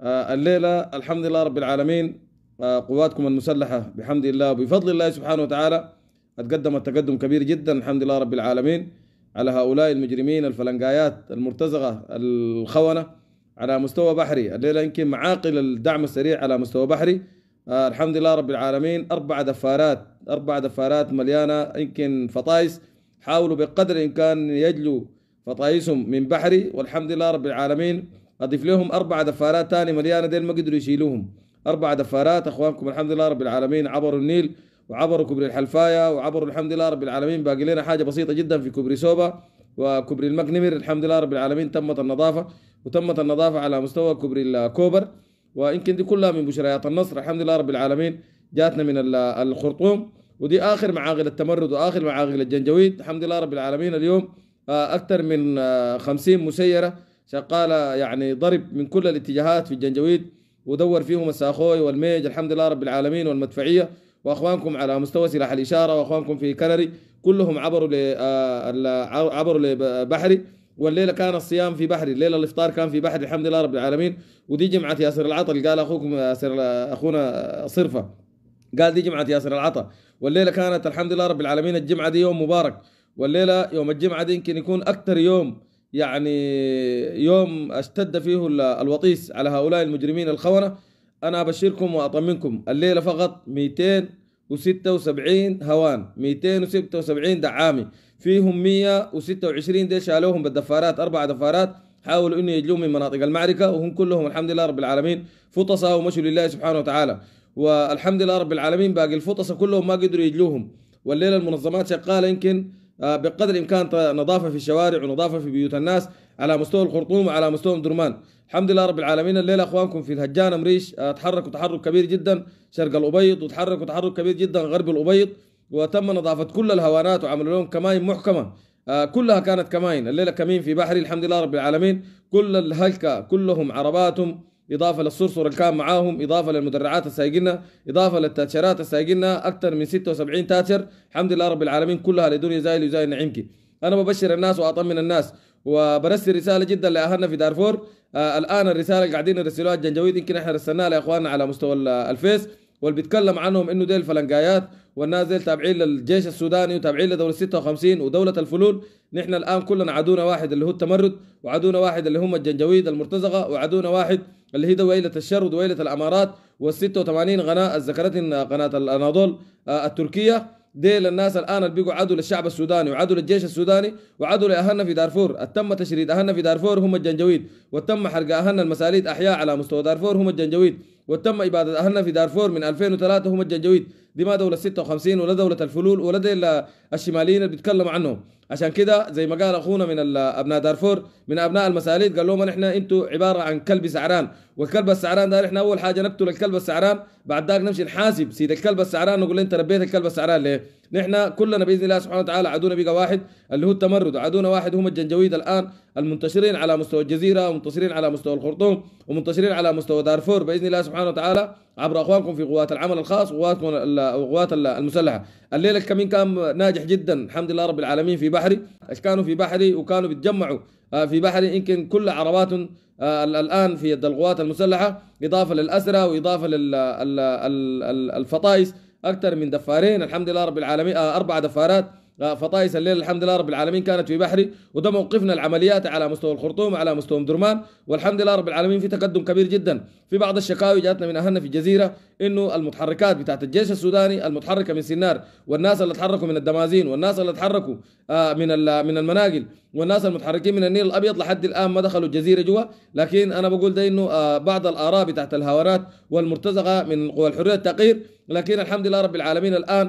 آه، الليلة الحمد لله رب العالمين آه، قواتكم المسلحة بحمد الله وبفضل الله سبحانه وتعالى اتقدمت تقدم كبير جدا الحمد لله رب العالمين على هؤلاء المجرمين الفلنقايات المرتزقة الخونة على مستوى بحري الليلة يمكن معاقل الدعم السريع على مستوى بحري آه، الحمد لله رب العالمين أربع دفارات أربع دفارات مليانة يمكن فطايس حاولوا بقدر إن كان يجلوا فطايسهم من بحري والحمد لله رب العالمين أضيف لهم أربع دفارات ثانيه مليانة ديل ما قدروا يشيلوهم أربع دفارات أخوانكم الحمد لله رب العالمين عبروا النيل وعبروا كوبري الحلفاية وعبروا الحمد لله رب العالمين باقي لنا حاجة بسيطة جدا في كوبري سوبا وكوبري المكنمر الحمد لله رب العالمين تمت النظافة وتمت النظافة على مستوى كوبري الكوبر ويمكن دي كلها من بشريات النصر الحمد لله رب العالمين جاتنا من الخرطوم ودي آخر معاقل التمرد وآخر معاقل الجنجويد الحمد لله رب العالمين اليوم آه، أكثر من آه، خمسين مسيرة شغال يعني ضرب من كل الاتجاهات في الجنجويد ودور فيهم الساخوي والميج الحمد لله رب العالمين والمدفعيه واخوانكم على مستوى سلاح الاشاره واخوانكم في كنري كلهم عبروا ل آه، عبروا لبحري والليله كان الصيام في بحري الليله الافطار كان في بحري الحمد لله رب العالمين ودي جمعه ياسر العطا اللي قال اخوكم ياسر اخونا صرفه قال دي جمعه ياسر العطا والليله كانت الحمد لله رب العالمين الجمعه دي يوم مبارك والليله يوم الجمعه دي يمكن يكون اكثر يوم يعني يوم اشتد فيه الوطيس على هؤلاء المجرمين الخونة أنا أبشركم وأطمنكم الليلة فقط 276 هوان 276 دعامي فيهم 126 دي شالوهم بالدفارات أربع دفارات حاولوا أن يجلوا من مناطق المعركة وهم كلهم الحمد لله رب العالمين فطسة ومشوا لله سبحانه وتعالى والحمد لله رب العالمين باقي الفطسة كلهم ما قدروا يجلوهم والليلة المنظمات شغالة يمكن آه، بقدر الامكان نظافه في الشوارع ونظافه في بيوت الناس على مستوى الخرطوم وعلى مستوى درمان الحمد لله رب العالمين الليله اخوانكم في الهجان مريش تحركوا آه، تحرك كبير جدا شرق الابيض وتحركوا تحرك كبير جدا غرب الابيض وتم نظافه كل الهوانات وعملوا لهم كمائن محكمه آه، كلها كانت كمائن الليله كمين في بحري الحمد لله رب العالمين كل الهلكه كلهم عرباتهم اضافه للصرصور اللي كان معاهم اضافه للمدرعات السايقنا اضافه للتاتشرات السايقنا اكثر من 76 تاتشر الحمد لله رب العالمين كلها لدنيا زايل وزاي نعيمك انا ببشر الناس واطمن الناس وبرسل رساله جدا لاهلنا في دارفور آه الان الرساله اللي قاعدين يرسلوها الجنجويد يمكن احنا رسلناها لاخواننا على مستوى الفيس واللي بيتكلم عنهم انه ديل فلنجايات والناس ديل تابعين للجيش السوداني وتابعين لدوله 56 ودوله الفلول نحن الان كلنا عدونا واحد اللي هو التمرد وعدونا واحد اللي هم الجنجويد المرتزقه وعدونا واحد اللي هي دويلة الشر ودويلة الامارات وال 86 قناه الذكرتن قناه الاناضول آه، التركيه ديل الناس الان اللي بيقوا عدو للشعب السوداني وعدو للجيش السوداني وعدو لاهلنا في دارفور تم تشريد اهلنا في دارفور هم الجنجويد وتم حرق اهلنا المساليد احياء على مستوى دارفور هم الجنجويد وتم إبادة أهلنا في دارفور من 2003 هم الجنجويد دي ما دولة 56 ولا دولة الفلول ولا دولة الشماليين اللي بيتكلموا عنهم عشان كده زي ما قال اخونا من ابناء دارفور من ابناء المساليد قال لهم احنا انتوا عباره عن كلب سعران والكلب السعران ده احنا اول حاجه نقتل الكلب السعران بعد ذاك نمشي نحاسب سيد الكلب السعران نقول له انت ربيت الكلب السعران ليه؟ نحن كلنا باذن الله سبحانه وتعالى عدونا بقى واحد اللي هو التمرد عدونا واحد هم الجنجويد الان المنتشرين على مستوى الجزيره ومنتشرين على مستوى الخرطوم ومنتشرين على مستوى دارفور باذن الله سبحانه وتعالى عبر اخوانكم في قوات العمل الخاص وقواتكم القوات المسلحه الليله الكمين كان ناجح جدا الحمد لله رب العالمين في بحري ايش كانوا في بحري وكانوا بيتجمعوا آه، في بحري يمكن كل عربات آه، الان في يد القوات المسلحه اضافه للاسرى واضافه للفطايس اكثر من دفارين الحمد لله رب العالمين آه، اربع دفارات آه، فطايس الليل الحمد لله رب العالمين كانت في بحري وده موقفنا العمليات على مستوى الخرطوم على مستوى درمان والحمد لله رب العالمين في تقدم كبير جدا في بعض الشكاوي جاتنا من اهلنا في الجزيره انه المتحركات بتاعت الجيش السوداني المتحركه من سنار والناس اللي تحركوا من الدمازين والناس اللي تحركوا آه، من من المناقل والناس المتحركين من النيل الابيض لحد الان ما دخلوا الجزيره جوا لكن انا بقول ده انه آه، بعض الاراء بتاعت الهوارات والمرتزقه من قوى الحريه التقير لكن الحمد لله رب العالمين الان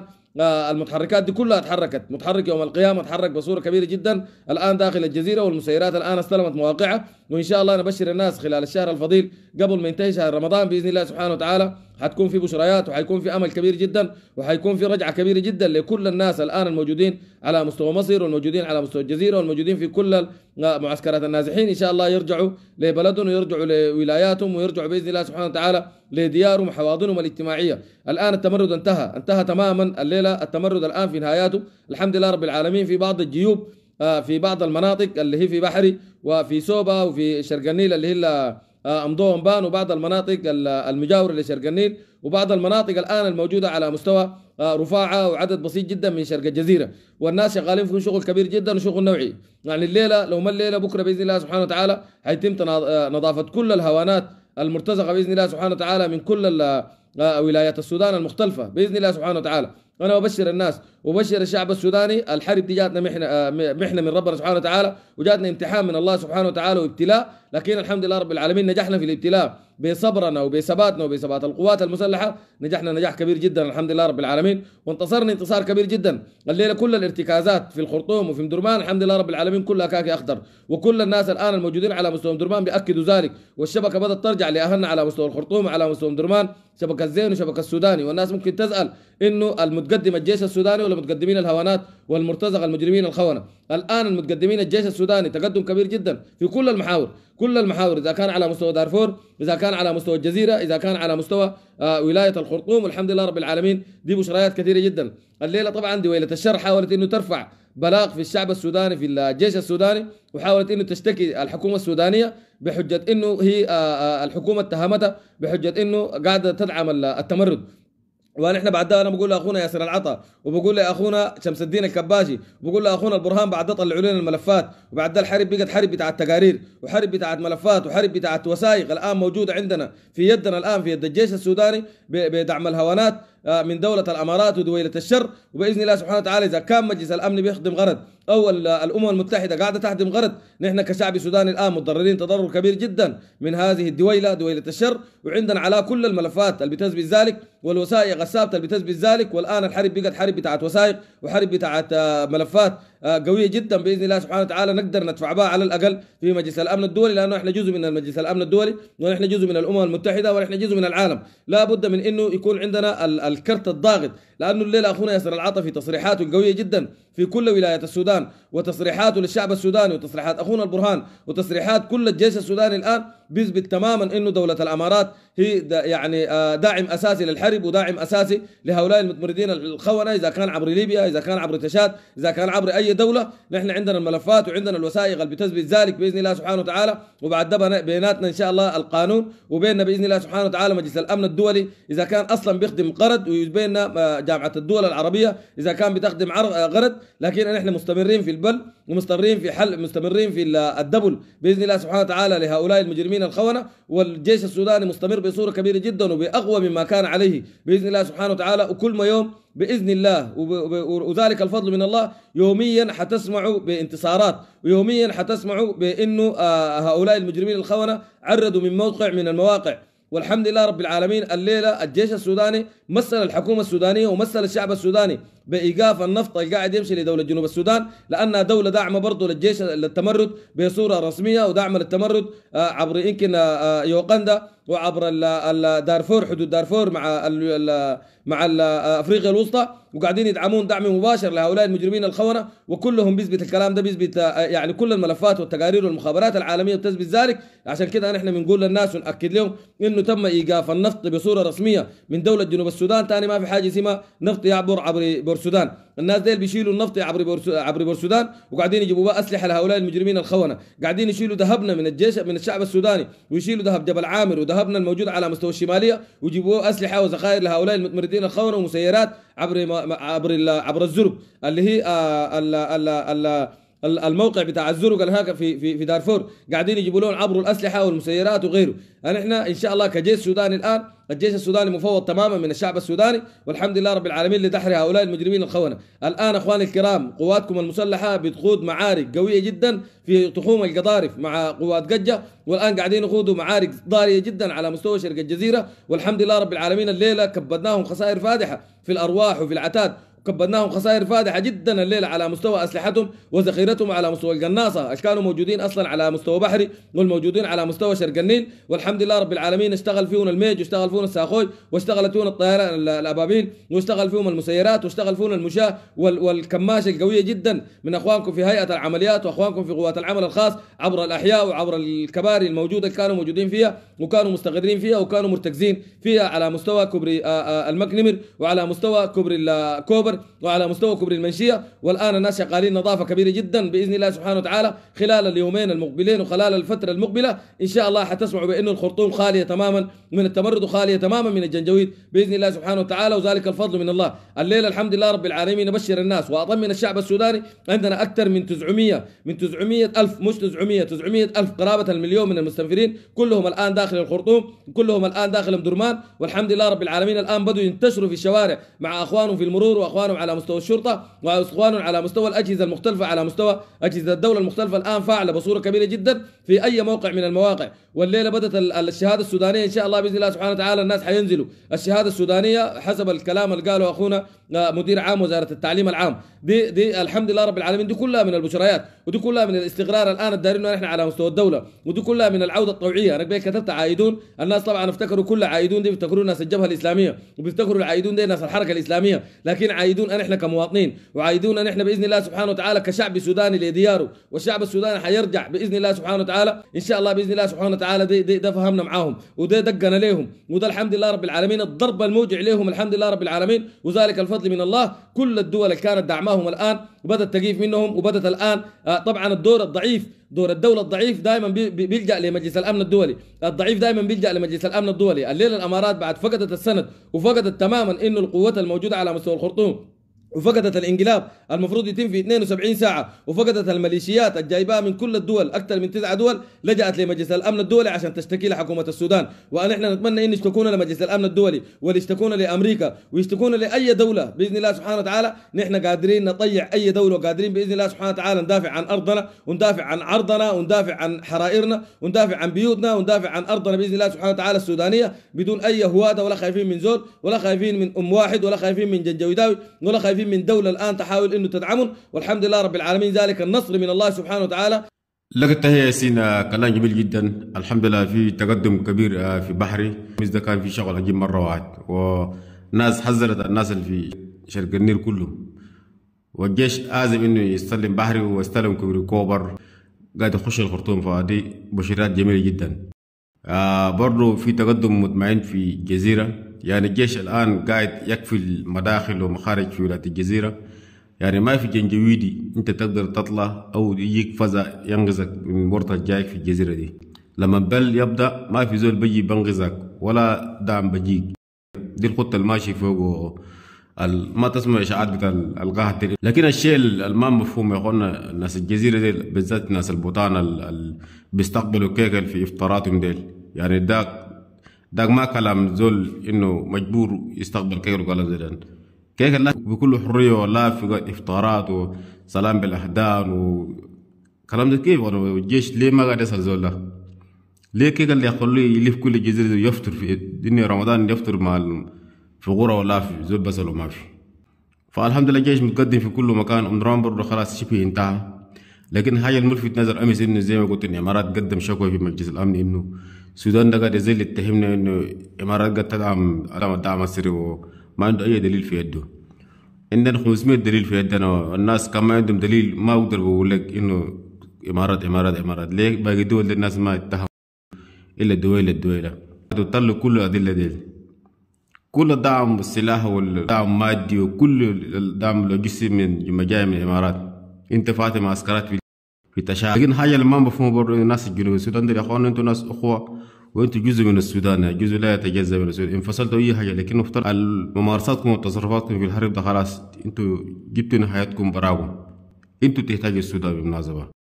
المتحركات دي كلها اتحركت متحرك يوم القيامة اتحرك بصورة كبيرة جدا الآن داخل الجزيرة والمسيرات الآن استلمت مواقعها وإن شاء الله نبشر الناس خلال الشهر الفضيل قبل ما ينتهي شهر رمضان بإذن الله سبحانه وتعالى حتكون في بشريات وحيكون في امل كبير جدا وحيكون في رجعه كبيره جدا لكل الناس الان الموجودين على مستوى مصر والموجودين على مستوى الجزيره والموجودين في كل معسكرات النازحين ان شاء الله يرجعوا لبلدهم ويرجعوا لولاياتهم ويرجعوا باذن الله سبحانه وتعالى لديارهم وحواضنهم الاجتماعيه الان التمرد انتهى انتهى تماما الليله التمرد الان في نهاياته الحمد لله رب العالمين في بعض الجيوب آه، في بعض المناطق اللي هي في بحري وفي سوبا وفي شرق النيل اللي هي آه، امضوهم بان وبعض المناطق المجاوره لشرق النيل وبعض المناطق الان الموجوده على مستوى آه، رفاعه وعدد بسيط جدا من شرق الجزيره والناس شغالين في شغل كبير جدا وشغل نوعي يعني الليله لو ما الليله بكره باذن الله سبحانه وتعالى حيتم آه، نظافه كل الهوانات المرتزقه باذن الله سبحانه وتعالى من كل ولايات السودان المختلفه باذن الله سبحانه وتعالى انا ابشر الناس وبشر الشعب السوداني الحرب دي جاتنا محنه محنه من ربنا سبحانه وتعالى وجاتنا امتحان من الله سبحانه وتعالى وابتلاء لكن الحمد لله رب العالمين نجحنا في الابتلاء بصبرنا وبثباتنا وبثبات القوات المسلحه نجحنا نجاح كبير جدا الحمد لله رب العالمين وانتصرنا انتصار كبير جدا الليله كل الارتكازات في الخرطوم وفي مدرمان الحمد لله رب العالمين كلها كاكي اخضر وكل الناس الان الموجودين على مستوى مدرمان بياكدوا ذلك والشبكه بدات ترجع لاهلنا على مستوى الخرطوم وعلى مستوى مدرمان شبكه زين وشبكه السوداني والناس ممكن تسال انه المتقدم الجيش السوداني ولا متقدمين الهوانات والمرتزقه المجرمين الخونه الان المتقدمين الجيش السوداني تقدم كبير جدا في كل المحاور كل المحاور اذا كان على مستوى دارفور اذا كان على مستوى الجزيره اذا كان على مستوى آه، ولايه الخرطوم والحمد لله رب العالمين دي بشريات كثيره جدا الليله طبعا دويله الشر حاولت انه ترفع بلاغ في الشعب السوداني في الجيش السوداني وحاولت انه تشتكي الحكومه السودانيه بحجه انه هي آه، آه، الحكومه اتهمتها بحجه انه قاعده تدعم التمرد ونحن بعد انا بقول لاخونا ياسر العطا وبقول لاخونا شمس الدين الكباشي وبقول لاخونا البرهان بعد طلعوا لنا الملفات وبعد الحرب بقت حرب بتاعت تقارير وحرب بتاعت ملفات وحرب بتاعت وثائق الان موجوده عندنا في يدنا الان في يد الجيش السوداني بدعم الهوانات آه، من دولة الأمارات ودويلة الشر وبإذن الله سبحانه وتعالى إذا كان مجلس الأمن بيخدم غرض أو الأمم المتحدة قاعدة تخدم غرض نحن كشعب سوداني الآن متضررين تضرر كبير جدا من هذه الدويلة دويلة الشر وعندنا على كل الملفات اللي بتثبت ذلك والوثائق الثابتة اللي بتثبت ذلك والآن الحرب بقت حرب بتاعت وثائق وحرب بتاعت آه، ملفات آه، قوية جدا بإذن الله سبحانه وتعالى نقدر ندفع بها على الأقل في مجلس الأمن الدولي لأنه إحنا جزء من المجلس الأمن الدولي ونحن جزء من الأمم المتحدة ونحن جزء من العالم لا بد من أنه يكون عندنا الكرت الضاغط لأنه الليلة أخونا ياسر العاطفي تصريحاته قوية جدا في كل ولايات السودان وتصريحاته للشعب السوداني وتصريحات أخونا البرهان وتصريحات كل الجيش السوداني الآن بيثبت تماما انه دولة الامارات هي دا يعني آه، داعم اساسي للحرب وداعم اساسي لهؤلاء المتمردين الخونة اذا كان عبر ليبيا اذا كان عبر تشاد اذا كان عبر اي دولة نحن عندنا الملفات وعندنا الوثائق اللي بتثبت ذلك باذن الله سبحانه وتعالى وبعد ده بيناتنا ان شاء الله القانون وبيننا باذن الله سبحانه وتعالى مجلس الامن الدولي اذا كان اصلا بيخدم قرض وبيننا آه، جامعة الدول العربية اذا كان بتخدم آه، غرض لكن نحن مستمرين في البل ومستمرين في حل مستمرين في الدبل باذن الله سبحانه وتعالى لهؤلاء المجرمين من الخونة والجيش السوداني مستمر بصورة كبيرة جدا وبأقوى مما كان عليه بإذن الله سبحانه وتعالى وكل ما يوم بإذن الله وذلك الفضل من الله يوميا حتسمعوا بانتصارات ويوميا حتسمعوا بأنه آه، هؤلاء المجرمين الخونة عرضوا من موقع من المواقع والحمد لله رب العالمين الليلة الجيش السوداني مثل الحكومة السودانية ومثل الشعب السوداني بإيقاف النفط القاعد يمشي لدولة جنوب السودان لأنها دولة داعمة برضو للجيش للتمرد بصورة رسمية ودعم للتمرد آه، عبر يمكن آه، آه، يوقندا وعبر دارفور حدود دارفور مع مع افريقيا الوسطى وقاعدين يدعمون دعم مباشر لهؤلاء المجرمين الخونه وكلهم بيثبت الكلام ده بيثبت آه، يعني كل الملفات والتقارير والمخابرات العالميه بتثبت ذلك عشان كده نحن بنقول للناس وناكد لهم انه تم ايقاف النفط بصوره رسميه من دوله جنوب السودان ثاني ما في حاجه اسمها نفط يعبر عبر بور السودان الناس ديل بيشيلوا النفط عبر بورسو... عبر بورسودان وقاعدين يجيبوا بقى اسلحه لهؤلاء المجرمين الخونه قاعدين يشيلوا ذهبنا من الجيش من الشعب السوداني ويشيلوا ذهب جبل عامر وذهبنا الموجود على مستوى الشماليه ويجيبوا اسلحه وذخائر لهؤلاء المتمردين الخونه ومسيرات عبر عبر عبر الزرب اللي هي آه، ال... ال... ال... الموقع بتاع الزرق هناك في في في دارفور قاعدين يجيبوا لهم عبروا الاسلحه والمسيرات وغيره أنا احنا ان شاء الله كجيش سوداني الان الجيش السوداني مفوض تماما من الشعب السوداني والحمد لله رب العالمين لدحر هؤلاء المجرمين الخونه الان اخواني الكرام قواتكم المسلحه بتخوض معارك قويه جدا في تخوم القضارف مع قوات قجه والان قاعدين يخوضوا معارك ضاريه جدا على مستوى شرق الجزيره والحمد لله رب العالمين الليله كبدناهم خسائر فادحه في الارواح وفي العتاد كبدناهم خسائر فادحه جدا الليله على مستوى اسلحتهم وذخيرتهم على مستوى القناصه اللي كانوا موجودين اصلا على مستوى بحري والموجودين على مستوى شرق النيل والحمد لله رب العالمين اشتغل فيهم الميج واشتغل فيهم الساخوي واشتغلت فيهم الطيران الابابيل واشتغل فيهم المسيرات واشتغل فيهم المشاه والكماشه القويه جدا من اخوانكم في هيئه العمليات واخوانكم في قوات العمل الخاص عبر الاحياء وعبر الكباري الموجوده اللي كانوا موجودين فيها وكانوا مستقرين فيها وكانوا مرتكزين فيها على مستوى كبري المكنمر وعلى مستوى كبري الكوبر الخبر وعلى مستوى كبر المنشية والآن الناس شغالين نظافة كبيرة جدا بإذن الله سبحانه وتعالى خلال اليومين المقبلين وخلال الفترة المقبلة إن شاء الله حتسمعوا بأنه الخرطوم خالية تماما من التمرد وخالية تماما من الجنجويد بإذن الله سبحانه وتعالى وذلك الفضل من الله الليلة الحمد لله رب العالمين أبشر الناس وأطمن الشعب السوداني عندنا أكثر من 900 من 900 ألف مش 900 900 ألف قرابة المليون من المستنفرين كلهم الآن داخل الخرطوم كلهم الآن داخل مدرمان والحمد لله رب العالمين الآن بدوا ينتشروا في الشوارع مع أخوانهم في المرور وأخوانهم واخوانهم على مستوى الشرطه واخوانهم على مستوى الاجهزه المختلفه على مستوى اجهزه الدوله المختلفه الان فاعله بصوره كبيره جدا في اي موقع من المواقع والليله بدات الشهاده السودانيه ان شاء الله باذن الله سبحانه وتعالى الناس حينزلوا الشهاده السودانيه حسب الكلام اللي قاله اخونا آه، مدير عام وزاره التعليم العام دي دي الحمد لله رب العالمين دي كلها من البشريات ودي كلها من الاستقرار الان الدارين نحن على مستوى الدوله ودي كلها من العوده الطوعيه انا كتبت عايدون الناس طبعا افتكروا كل عايدون دي بيفتكروا ناس الجبهه الاسلاميه وبيفتكروا العايدون دي ناس الحركه الاسلاميه لكن وعايدون أن إحنا كمواطنين وعايدون أن إحنا بإذن الله سبحانه وتعالى كشعب سوداني لدياره والشعب السوداني حيرجع بإذن الله سبحانه وتعالى إن شاء الله بإذن الله سبحانه وتعالى ده, ده, ده فهمنا معاهم وده دقنا ليهم وده الحمد لله رب العالمين الضرب الموجع ليهم الحمد لله رب العالمين وذلك الفضل من الله كل الدول اللي كانت دعماهم الآن وبدت تجيف منهم وبدت الآن آه، طبعا الدور الضعيف دور الدولة الضعيف دائما بيلجأ لمجلس الأمن الدولي الضعيف دائما بيلجأ لمجلس الأمن الدولي الليلة الأمارات بعد فقدت السند وفقدت تماما أنه القوات الموجودة على مستوى الخرطوم وفقدت الانقلاب المفروض يتم في 72 ساعة وفقدت الميليشيات الجايبه من كل الدول أكثر من تسعة دول لجأت لمجلس الأمن الدولي عشان تشتكي لحكومة السودان ونحن نتمنى أن يشتكون لمجلس الأمن الدولي ويشتكون لأمريكا ويشتكون لأي دولة بإذن الله سبحانه وتعالى نحن قادرين نطيع أي دولة وقادرين بإذن الله سبحانه وتعالى ندافع عن أرضنا وندافع عن عرضنا وندافع عن حرائرنا وندافع عن بيوتنا وندافع عن أرضنا بإذن الله سبحانه وتعالى السودانية بدون أي هوادة ولا خايفين من زول ولا خايفين من أم واحد ولا خايفين من جنجويداوي ولا خايفين شايفين من دولة الآن تحاول أنه تدعمهم والحمد لله رب العالمين ذلك النصر من الله سبحانه وتعالى لقد يا سينا كلام جميل جدا الحمد لله في تقدم كبير آه، في بحري مثل كان في شغل عجيب مرة واحد وناس حذرت الناس اللي في شرق النيل كلهم والجيش آزم إنه يستلم بحري واستلم كبير كوبر قاعد يخش الخرطوم فدي بشيرات جميلة جدا آه برضو في تقدم مطمئن في جزيرة يعني الجيش الآن قاعد يكفي المداخل ومخارج في ولاية الجزيرة يعني ما في جنجويدي أنت تقدر تطلع أو يجيك فزع ينقذك من ورطة جايك في الجزيرة دي لما بل يبدأ ما في زول بيجي بنقذك ولا دعم بجيك دي الخطة الماشي فوق ما تسمع اشاعات بتاع القاهر لكن الشيء الما مفهوم يا اخوانا ناس الجزيره دي بالذات ناس البوتان اللي بيستقبلوا كيكل في افطاراتهم ديل يعني داك داك ما كلام زول انه مجبور يستقبل كيرو قال زيدان ده كيك لا بكل حريه ولا في افطارات وسلام بالأحدان وكلام ده كيف الجيش ليه ما قاعد يسال زول ده ليه كيك اللي يخلوه يلف كل جزيره يفطر في دنيا رمضان يفطر مع في غرة ولا في زول بس ما في فالحمد لله الجيش متقدم في كل مكان ونرام برضه خلاص شبه انتهى لكن حاجه الملفت نظر امس انه زي ما قلت الامارات قدم شكوى في مجلس الامن انه السودان ده قاعد يزيل يتهمنا انه امارات قد تدعم دعم الدعم السري وما عنده اي دليل في يده عندنا 500 دليل في يدنا الناس كان ما عندهم دليل ما اقدر بقول لك انه امارات امارات امارات ليه باقي دول الناس ما اتهموا الا الدويله الدويله تطلع كل الادله دي كل الدعم السلاح والدعم المادي وكل الدعم اللوجستي من جاي من الامارات انت فاتح معسكرات في في تشاؤم لكن حاجه اللي ما مفهومه برضه الناس الجنوب السودان ده يا اخوان انتوا ناس اخوه وانتوا جزء من السودان جزء لا يتجزا من السودان انفصلتوا اي حاجه لكن افترض الممارساتكم وتصرفاتكم في الحرب ده خلاص انتوا جبتوا نهايتكم براكم انتوا تحتاجوا السودان بالمناسبه